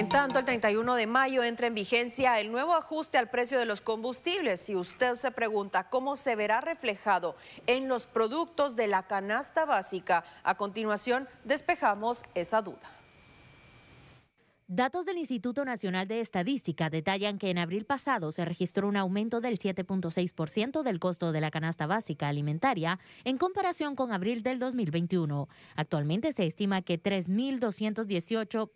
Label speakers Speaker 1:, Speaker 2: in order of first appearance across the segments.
Speaker 1: En tanto, el 31 de mayo entra en vigencia el nuevo ajuste al precio de los combustibles. Si usted se pregunta cómo se verá reflejado en los productos de la canasta básica, a continuación despejamos esa duda.
Speaker 2: Datos del Instituto Nacional de Estadística detallan que en abril pasado se registró un aumento del 7.6% del costo de la canasta básica alimentaria en comparación con abril del 2021. Actualmente se estima que 3.218.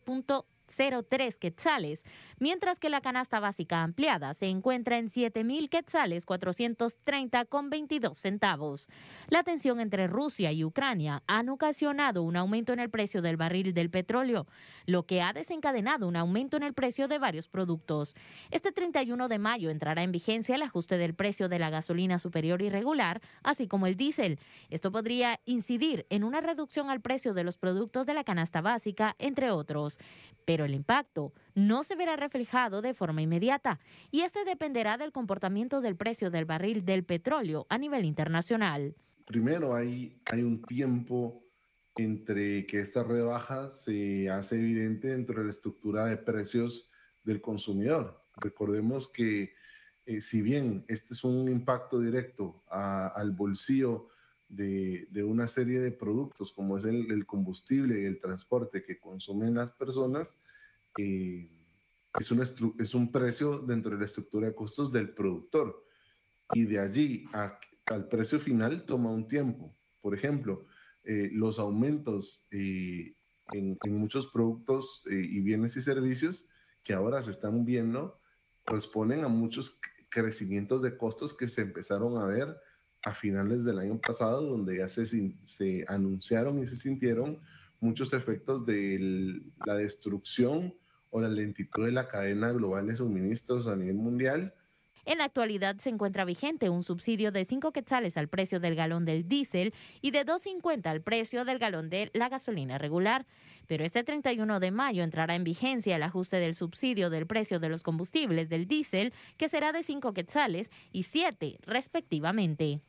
Speaker 2: 0.3 quetzales, mientras que la canasta básica ampliada se encuentra en 7.000 quetzales 430 con 22 centavos. La tensión entre Rusia y Ucrania han ocasionado un aumento en el precio del barril del petróleo, lo que ha desencadenado un aumento en el precio de varios productos. Este 31 de mayo entrará en vigencia el ajuste del precio de la gasolina superior y regular, así como el diésel. Esto podría incidir en una reducción al precio de los productos de la canasta básica, entre otros. Pero el impacto no se verá reflejado de forma inmediata y este dependerá del comportamiento del precio del barril del petróleo a nivel internacional.
Speaker 3: Primero hay, hay un tiempo entre que esta rebaja se hace evidente dentro de la estructura de precios del consumidor. Recordemos que eh, si bien este es un impacto directo al bolsillo de, una serie de productos como es el, combustible y el transporte que consumen las personas, eh, es, una es un precio dentro de la estructura de costos del productor. Y de allí al precio final toma un tiempo. Por ejemplo, eh, los aumentos eh, en, muchos productos y bienes y servicios que ahora se están viendo, pues a muchos crecimientos de costos que se empezaron a ver a finales del año pasado, donde ya se, se anunciaron y se sintieron muchos efectos de la destrucción o la lentitud de la cadena global de suministros a nivel mundial.
Speaker 2: En la actualidad se encuentra vigente un subsidio de 5 quetzales al precio del galón del diésel y de 2.50 al precio del galón de la gasolina regular. Pero este 31 de mayo entrará en vigencia el ajuste del subsidio del precio de los combustibles del diésel, que será de 5 quetzales y 7 respectivamente.